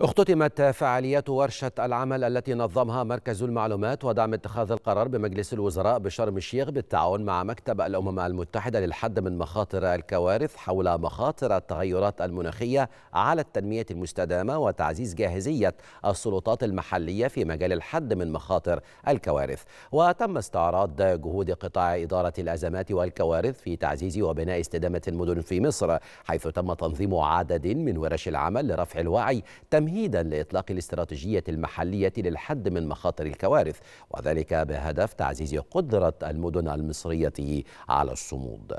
اختتمت فعاليات ورشة العمل التي نظمها مركز المعلومات ودعم اتخاذ القرار بمجلس الوزراء بشرم الشيخ بالتعاون مع مكتب الأمم المتحدة للحد من مخاطر الكوارث حول مخاطر التغيرات المناخية على التنمية المستدامة وتعزيز جاهزية السلطات المحلية في مجال الحد من مخاطر الكوارث وتم استعراض جهود قطاع إدارة الأزمات والكوارث في تعزيز وبناء استدامة المدن في مصر حيث تم تنظيم عدد من ورش العمل لرفع الوعي تم تمهيدا لإطلاق الاستراتيجية المحلية للحد من مخاطر الكوارث وذلك بهدف تعزيز قدرة المدن المصرية على الصمود